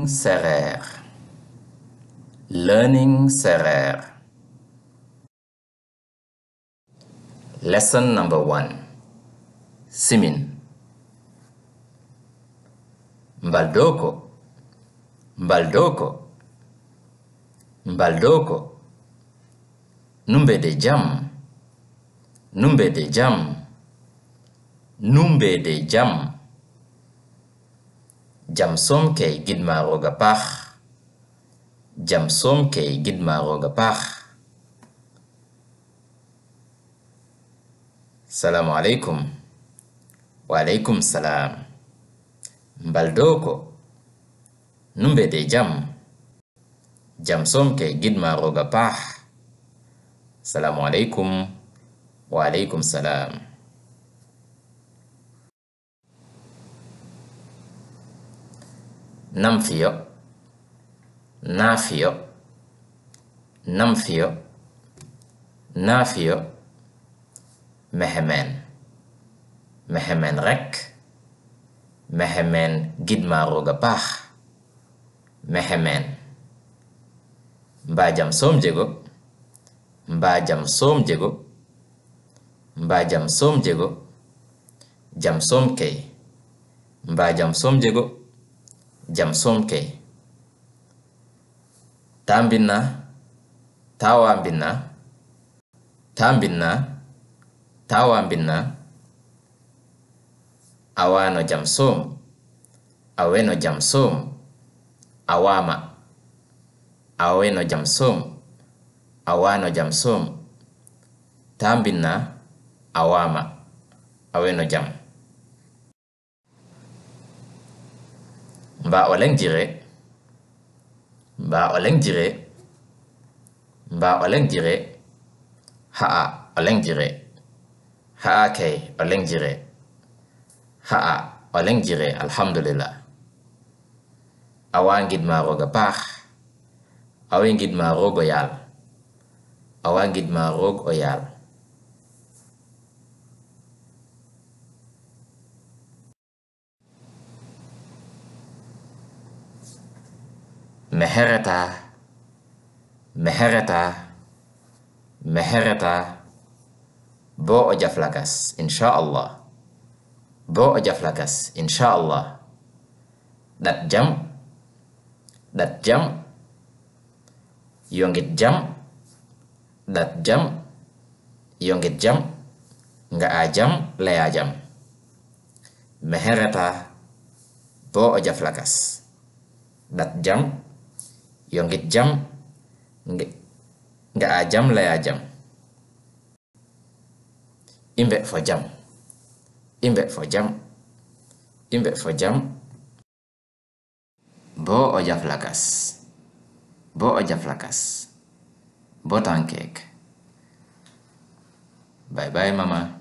Learning Serer. Learning Serer. Lesson number one. Simin. Mbaldoko. Mbaldoko. Mbaldoko. Numbe de jam. Numbe de jam. Numbe de jam. jam som kay gidma roga paax jam som kay gidma roga paax salamu aleykum wa aleykum salam mbaldoko ko de jam jam somke gidma roga paax salamu aleykum wa aleykum salam 5 phiếu 5 phiếu 5 phiếu 5 phiếu مهما مهما رك مهما جد ما روغباخ مهما مباجم سوم جيغو مباجم سوم جيغو مباجم سوم جيغو جم سوم كي مباجم سوم جيغو jam tambina tawambina tambina tawambina awano jam som aweno jam som awama aweno jam som awano jam som ta binna awama aweno jam Ba o langdire mba o langdire mba o langdire ha'a o langdire ha'a kay o langdire ha'a o langdire alhamdulillah awa ngid ma roga paax awa ngid ma rogo yal awa ngid ma rog yal mehereta, mehereta, mehereta, bo ojaflagas, insya Allah. Bo ojaflagas, insya Allah. Dat jam, dat jam, yonggit jam, dat jam, yonggit jam, nggak ajam, le ajam. Mehereta, bo ojaflagas. Dat jam, yang jam ga jam la jam imbe for jam imbe for jam imbe for jam bo oja flakas bo oja flakas bo tankek bye bye mama